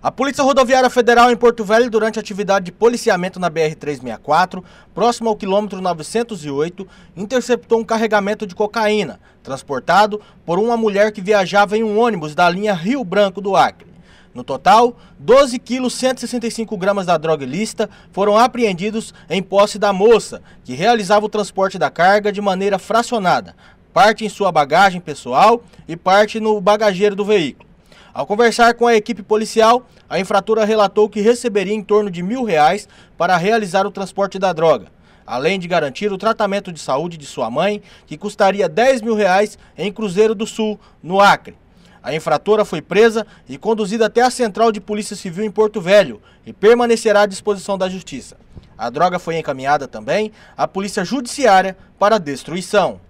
A Polícia Rodoviária Federal em Porto Velho, durante atividade de policiamento na BR-364, próximo ao quilômetro 908, interceptou um carregamento de cocaína, transportado por uma mulher que viajava em um ônibus da linha Rio Branco do Acre. No total, 12 quilos 165 gramas da droga ilícita foram apreendidos em posse da moça, que realizava o transporte da carga de maneira fracionada, parte em sua bagagem pessoal e parte no bagageiro do veículo. Ao conversar com a equipe policial, a infratora relatou que receberia em torno de mil reais para realizar o transporte da droga, além de garantir o tratamento de saúde de sua mãe, que custaria 10 mil reais em Cruzeiro do Sul, no Acre. A infratora foi presa e conduzida até a Central de Polícia Civil em Porto Velho e permanecerá à disposição da Justiça. A droga foi encaminhada também à Polícia Judiciária para destruição.